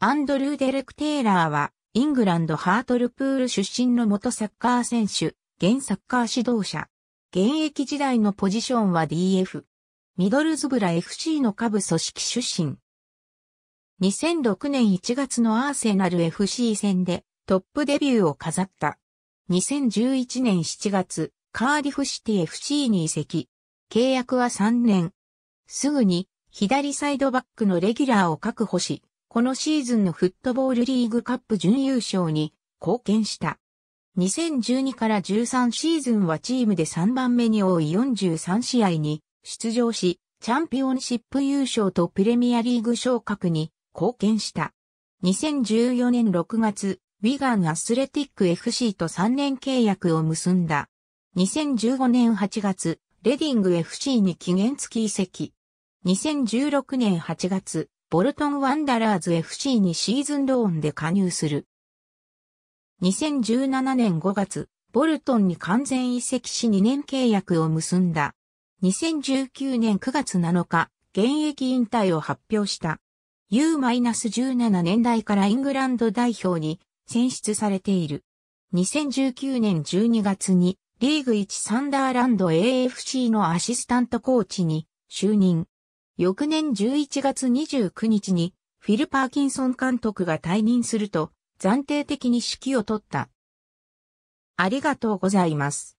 アンドルー・デレク・テイラーは、イングランド・ハートルプール出身の元サッカー選手、現サッカー指導者。現役時代のポジションは DF。ミドルズブラ FC の下部組織出身。2006年1月のアーセナル FC 戦でトップデビューを飾った。2011年7月、カーディフシティ FC に移籍。契約は3年。すぐに左サイドバックのレギュラーを確保し、このシーズンのフットボールリーグカップ準優勝に貢献した。2012から13シーズンはチームで3番目に多い43試合に出場し、チャンピオンシップ優勝とプレミアリーグ昇格に貢献した。2014年6月、ウィガンアスレティック FC と3年契約を結んだ。2015年8月、レディング FC に期限付き移籍。2016年8月、ボルトンワンダラーズ FC にシーズンローンで加入する。2017年5月、ボルトンに完全移籍し2年契約を結んだ。2019年9月7日、現役引退を発表した。U-17 年代からイングランド代表に選出されている。2019年12月にリーグ1サンダーランド AFC のアシスタントコーチに就任。翌年11月29日にフィル・パーキンソン監督が退任すると暫定的に指揮を取った。ありがとうございます。